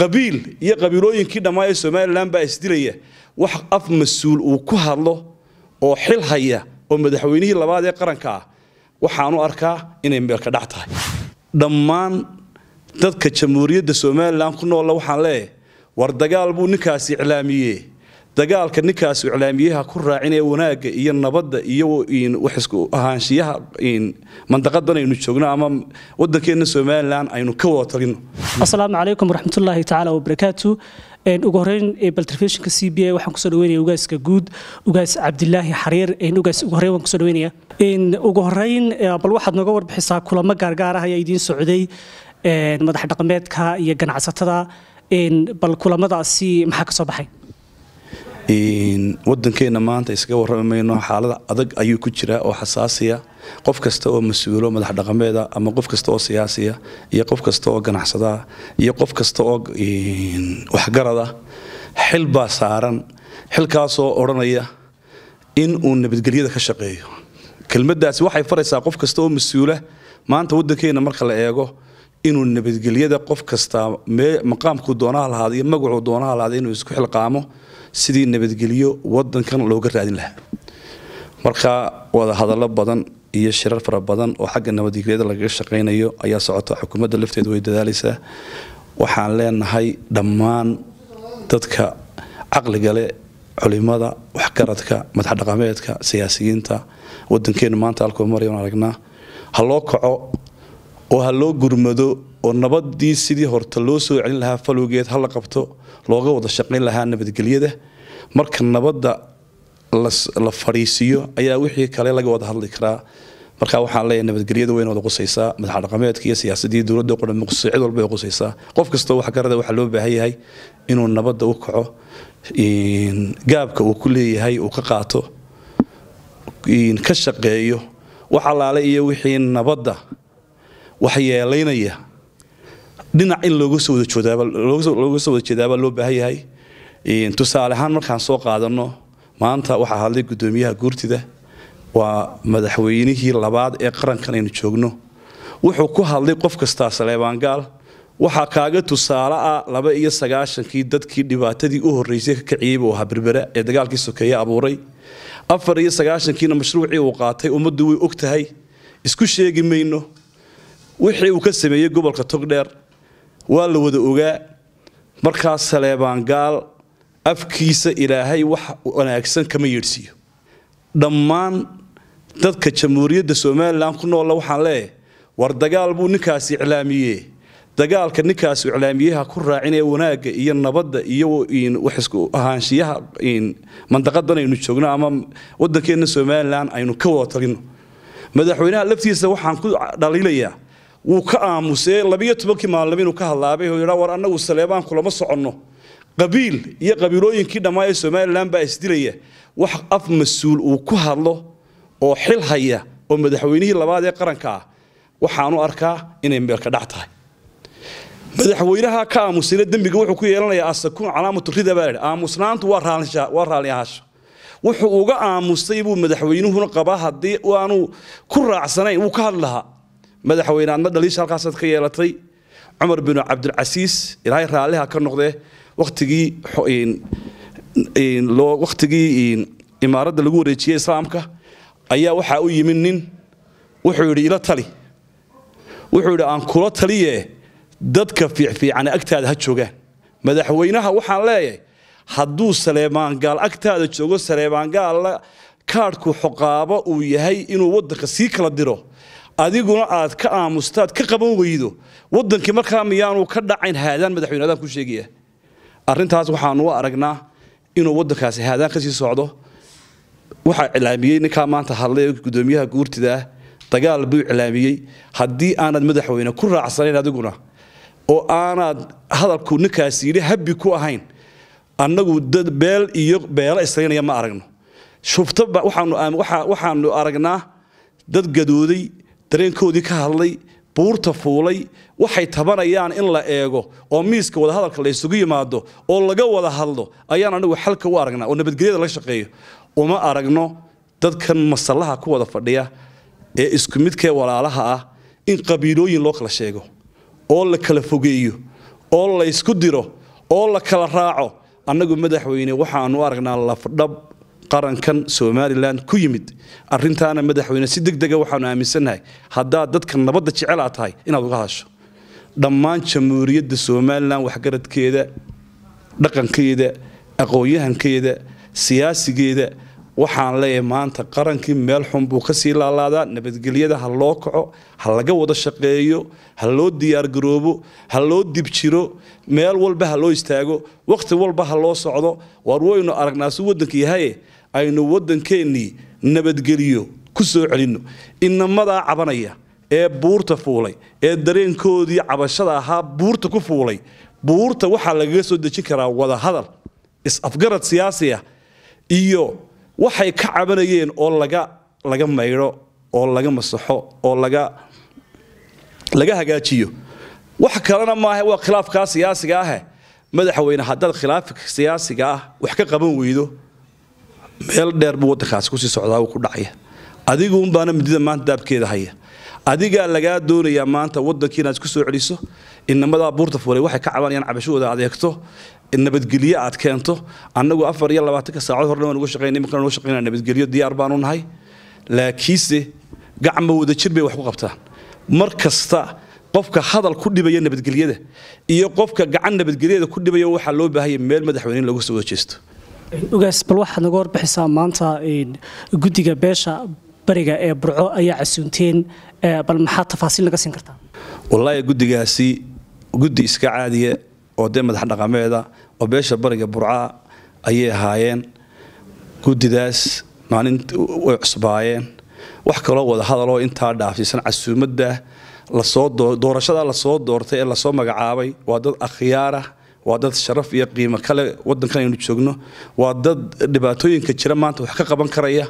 qabiil iyo qabiilooyinkii dhammaa ee somalilan baa isdilaya wax af mas-uul uu ku hadlo oo xil haya oo madaxweynihii labaad ee qaranka ah waxaanu arkaa inay meelka dhac tahay dhammaan dadka jamhuuriyadda somalilan ku noolla waxaan leeyahay war dagaal buu ninkaasi iclaamiyee dagaalka ninkaas iclaamiyaha ku raacinaya wanaaga iyo nabadda iyo ahaanshiyaha mandaqadan aynu joogno ama wadankeena somalilan aynu ka wada talino asalaamu calaykum waraxmatullaahi tacaala wabarakaatu ugu horeyn bal telefishinka c b a waxaan kusoo dhaweynaya ugaaska guud ugaas cabdilaahi xariir ugaas ugu horreyn waan kusoo dhaweynaya ugu horeyn bal waxaad nooga warbixisaa kulamo gaargaar ah ayaa idiin socday madax dhaqameedka iyo ganacsatada bal kulamadaasi maxaa ka soo baxay wadankeena maanta iskaga warrami mayno xaalada adag ayuu ku jiraa oo xasaasiya qof kasta oo mas-uulo madax dhaqameeda ama qof kasta oo siyaasiya iyo qof kasta oo ganacsadaa iyo qof kasta oo waxgarada xil baa saaran xilkaasoo odhanaya in uu nabadgelyada ka shaqeeyo kelmadaasi waxay faraysaa qof kasta oo mas-uula maanta waddankeena marka la eego inuu nabadgelyada qof kasta maqaamkuu doonaha lahaada iyo magacuu doonaha lahaada inuu isku xilqaamo sidii nabadgelyo wadankan looga raadin lahaa marka wadahadalo badan iyo shirar fara badan oo xagga nabadgelyada lagaga shaqaynayo ayaa socota xukuumadda lafteeda way dadaalaysaa waxaan leenahay dhammaan dadka caqliga leh culimada waxgaradka madax dhaqameedka siyaasiyiinta wadankeennu maanta halkoo marayo aan aragnaa ha loo kaco oo ha loo gurmado oo nabadii sidii horta loo soo celin lahaa falowgeed hala qabto looga wada shaqayn lahaa nabadgelyada marka nabadda la fadhiisiiyo ayaa wixii kale laga wada hadli karaa marka waxaan leeyahay nabadgelyada weyna wada qusaysaa madaxa dhaqameedka iyo siyaasadii dowladda qodhan cid walba qusaysaa qof kastoo wax garada waxaa loo baahan yahay inuu nabadda u kaco gaabka uu ku leeyahay uu ka qaato ka shaqeeyo wax allaale iyo wixii nabadda waxyeelaynaya dhinac in looga soo wadaoodlooga soo wada loo baahan yahay tusaale ahaan markaan soo qaadanno maanta waxaa hadlay guddoomiyaha guurtida waa madaxweynihii labaad ee qarankan aynu joogno wuxuu ku hadlay qof kastaa saleebaangaal waxaa kaaga tusaale ah laba iyo sagaashankii dadkii dhibaatadii u horreysay ka kiciyey buu ahaa berbera ee dagaalkii sokeeye abuuray afar iyo sagaashankiina mashruucii uu qaatay ummaddu way og tahay isku sheegi mayno wixii uu ka sameeyey gobolka togdheer waa la wada ogaa markaas saleebaangaal afkiisa ilaahay wax wanaagsan kama yeedhsiiyo dhammaan dadka jamhuuriyadda somalilan ku noolla waxaan leeyahay war dagaal buu ninkaasi iclaamiyee dagaalka ninkaasu iclaamiyaha ku raacinee wanaagga iyo nabadda iyo waxisku ahaanshiyaha mandaqadan aynu joogno ama wadankeenna somalilan aynu ka wada tagino madaxweynaha laftiisa waxaan ku dhaliilayaa wuu ka aamusee labiyo tobankii maalin inuu ka hadlaabay oo war annagu saleebaan kulama soconno qabiil iyo qabiilooyinkii dhammaan ee somalilan baa isdilaya wax af mas-uul uu ku hadlo oo xil haya oo madaxweynihii labaad ee qaranka ah waxaanu arkaa inay meelka dhac tahay madaxweynaha ka aamusayna dembiga wuxuu ku yeelanayaa asakuun calaamatu rida baa laidhi aamusnaantu waa raalli ahasha wuxuu uga aamustay buu madaxweynuhuna qabaa haddii aanu ku raacsanayn wuu ka hadli lahaa madaxweyne aad dhaliisha halkaasaad ka yeelatay cumar binu cabdilcasiis ilaahay raalliha ka noqdee watigii imaaradda lagu wareejiyey islaamka ayaa waxaa u yimid nin wuxuu yidhi ila tali wuxuu yidhi aan kula taliye dadka fiicfiicana agtaada ha joogaan madaxweynaha waxaan leeyahay hadduu saleemaangaal agtaada joogo saleemaangaalla kaadhku xoqaabo uu yahay inuu waddanka sii kala diro adiguna aad ka aamusta aad ka qaban weydo wadankii markaa miyaanu ka dhacayn haadaan madaxweyne adaan ku sheegaya arrintaas waxaanu aragnaa inuu waddankaasi haadaan kasii socdo waxaa cilaamiyey ninkaa maanta hadlay gudoomiyaha guurtidaah dagaal buu cilaamiyey haddii aanad madaxweyne ku raacsanayn adiguna oo aanaad hadalku ninkaasi yidhi habbi ku ahayn annagu dad beel iyo beelo islaynaya ma aragno shubta waxaanu aragnaa dad gadooday dareenkoodii ka hadlay buurta fuulay waxay tabanayaan in la eego oo miiska wadahadalka laysugu yimaado oo laga wada hadlo ayaan anigu xalka u aragnaa oo nabadgelyada laga shaqeeyo uma aragno dadkan masalaha ku wada fadhiya ee isku midkee walaalaha ah in qabiilooyin loo kala sheego oo la kala fogeeyo oo laysku diro oo la kala raaco annagu madaxweyne waxaanu aragnaa lafdhab qarankan somalilan ku yimid arintaana madaxweyne si degdega ah waxaanu aaminsannahay haddaad dadka nabadda jecel tahay inaad uga hasho dhammaan jamhuuriyadda somalilan waxgaradkeeda dhaqankeeda aqoonyahankeeda siyaasigeeda waxaan leeyahay maanta qarankii meel xun buu kasii laalaadaa nabadgelyada ha loo kaco ha laga wada shaqeeyo ha loo diyaargaroobo ha loo dib jiro meel walba ha loo istaago wakhti walba ha loo socdo war waynu aragnaa suu waddanka yahaye aynu wadankeenii nabadgeliyo ku soo celinno inamadaa cabanaya ee buurta fuulay ee dareenkoodii cabashada ahaa buurta ku fuulay buurta waxaa lagaga soo dejin karaa wadahadal is-afgarad siyaasiya ah, iyo waxay ka cabanayeen oo laga maydho oo laga masaxo oo laga hagaajiyo wax kalena maaha waa khilaafkaa siyaasiga ahe madaxweyne haddaad khilaafka siyaasiga ah wax ka qaban weydo meel dheer buu waddankaasi kusii socdaa uu ku dhacaya adiguunbaana midida maanta daabkeeda haya adigaa lagaa doonayaa maanta waddankii inaad isku soo celiso inamadaa buurta fulay waxay ka cabanayaan cabashahooda adeegto nabadgelyo aad keento annagu afar iyo labaatanka saacood horna waan uga shaqeynay iminkan uga nabadgelyo diyaar baanu nahay laakiinse gacma wadajir bay wax ku qabtaan mar kasta qofka hadal ku dhibaya nabadgelyada iyo qofka gacan nabadgelyada ku dhibaya waxaa loo baahaya meel madaxweyne in looga soo wada jeesto ugaas bal waxaad naga warbixisaa maanta guddiga beesha bariga ee burco ayaa casuunteen bal maxaa tafaasiil naga siin kartaa wallaahi guddigaasi guddi iska caadiya oo dee madax dhaqameeda oo beesha bariga burca ayay ahaayeen guddidaas maalint way cusbaayeen wax kaloo wada hadaloo intaa dhaafsiisan casuumadda lasoo doorashada lasoo doortay ee lasoo magacaabay waa dad akhyaarah waa dad sharaf iyo qiimo kale wadankan aynu joogno waa dad dhibaatooyinka jira maanta wax ka qaban karaya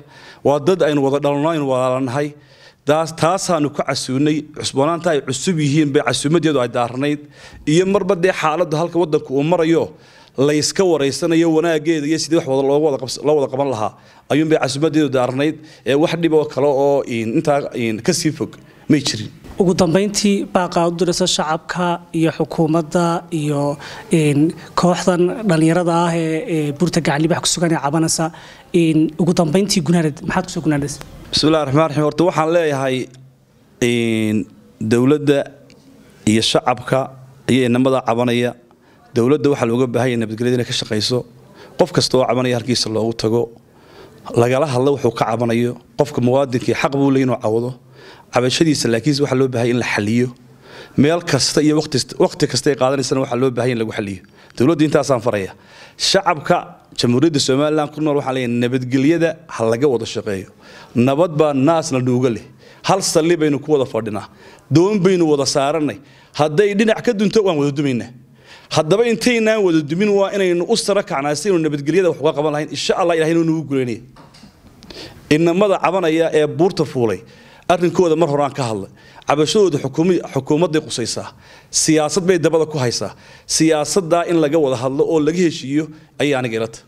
waa dad aynu wada dhalno aynu walaalanahay taasaanu ku casuunay cusboonaanta ay cusub yihiin bay casuumadeedu ay daarnayd iyo marba dee xaaladdu halka wadanku uu marayo layska waraysanayo wanaageeda iyo sidii wax wada loo wada qaban lahaa ayuun bay casuumadeedu daarnayd ee wax dhib oo kale oo intaa kasii fog may jirin ugu dambeyntii baaqaa u diraysa shacabka iyo xukuumadda iyo kooxdan dhallinyarada ah ee burta gaclibax ku sugan ee cabanaysa ugu dambeyntii gunaanad maxaad kusoo gunaanaysa bismillahi raxmaan raxiim horta waxaan leeyahay dowladda iyo shacabka iyo inamada cabanaya dowladda waxaa looga baahanya nabadgelyada inay ka shaqayso qof kasta oo cabanaya halkiisa loogu tago lagala hadlo wuxuu ka cabanayo qofka muwaadinkii xaq buu le inuu cawado cabashadiisa laakiinse waxaa loo baahaya in la xaliyo meel kasta iyo waqti kasta ay qaadanaysana waxaa loo baahaya in lagu xaliyo dowladda intaasaan faraya shacabka jamhuuriyadda somalilan ku nool waxaan leeyahay nabadgelyada ha laga wada shaqeeyo nabad baa naasna dhuuga leh hal salli baynu ku wada fadhinaa doon baynu wada saaranay hadday dhinac ka dunto waan wada dumaynaa haddaba intaynaan wada dumin waa inaynu u sara kacnaa si nabadgelyada wax uga qaban lahayn insha allah ilahay inuu nagu guleynaya inamada cabanaya ee buurta fuulay arrinkooda mar horaan ka hadlay cabashadooda xukuumadday qusaysaa siyaasad bay dabada ku haysaa siyaasaddaa in laga wada hadlo oo laga heshiiyo ayaa aniga ilata